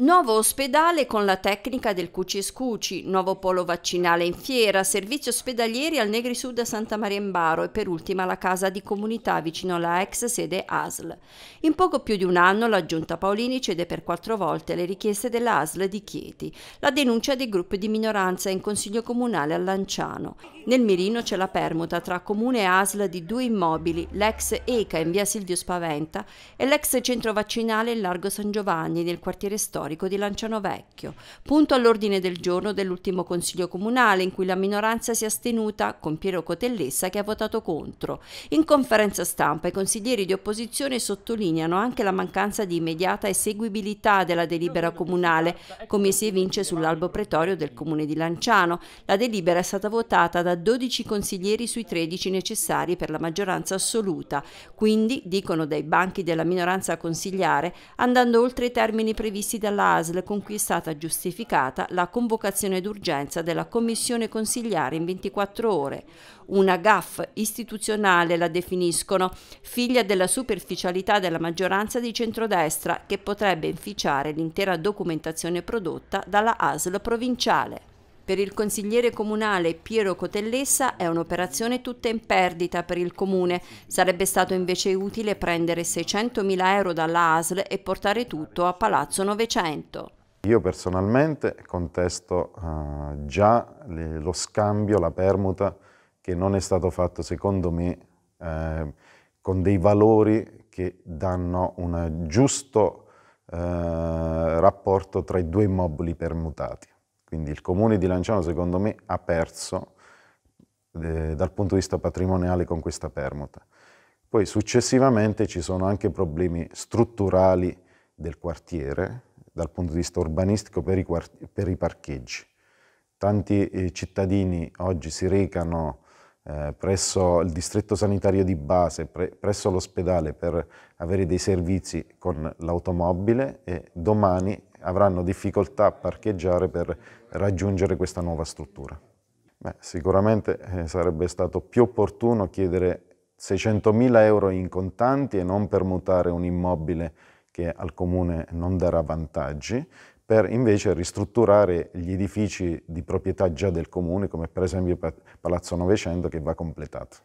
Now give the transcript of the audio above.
Nuovo ospedale con la tecnica del Cuci Scuci, nuovo polo vaccinale in fiera, servizi ospedalieri al Negri Sud a Santa Maria in Baro e per ultima la casa di comunità vicino alla ex sede ASL. In poco più di un anno la giunta Paolini cede per quattro volte le richieste dell'ASL di Chieti, la denuncia dei gruppi di minoranza in consiglio comunale a Lanciano. Nel mirino c'è la permuta tra comune e ASL di due immobili, l'ex ECA in via Silvio Spaventa e l'ex centro vaccinale in Largo San Giovanni nel quartiere storico storico di Vecchio, punto all'ordine del giorno dell'ultimo Consiglio Comunale in cui la minoranza si è astenuta con Piero Cotellessa che ha votato contro. In conferenza stampa i consiglieri di opposizione sottolineano anche la mancanza di immediata eseguibilità della delibera comunale, come si evince sull'albo pretorio del Comune di Lanciano. La delibera è stata votata da 12 consiglieri sui 13 necessari per la maggioranza assoluta, quindi, dicono dai banchi della minoranza consigliare, andando oltre i termini previsti dalla alla ASL con cui è stata giustificata la convocazione d'urgenza della commissione consigliare in 24 ore. Una gaff istituzionale la definiscono, figlia della superficialità della maggioranza di centrodestra che potrebbe inficiare l'intera documentazione prodotta dalla ASL provinciale. Per il consigliere comunale Piero Cotellessa è un'operazione tutta in perdita per il comune. Sarebbe stato invece utile prendere 600.000 euro dalla ASL e portare tutto a Palazzo Novecento. Io personalmente contesto eh, già le, lo scambio, la permuta che non è stato fatto secondo me eh, con dei valori che danno un giusto eh, rapporto tra i due immobili permutati. Quindi il comune di Lanciano secondo me ha perso eh, dal punto di vista patrimoniale con questa permuta. Poi successivamente ci sono anche problemi strutturali del quartiere dal punto di vista urbanistico per i, per i parcheggi. Tanti eh, cittadini oggi si recano eh, presso il distretto sanitario di base, pre presso l'ospedale per avere dei servizi con l'automobile e domani avranno difficoltà a parcheggiare per raggiungere questa nuova struttura. Beh, sicuramente eh, sarebbe stato più opportuno chiedere 600.000 euro in contanti e non per mutare un immobile che al comune non darà vantaggi, per invece ristrutturare gli edifici di proprietà già del comune, come per esempio Palazzo Novecento che va completato.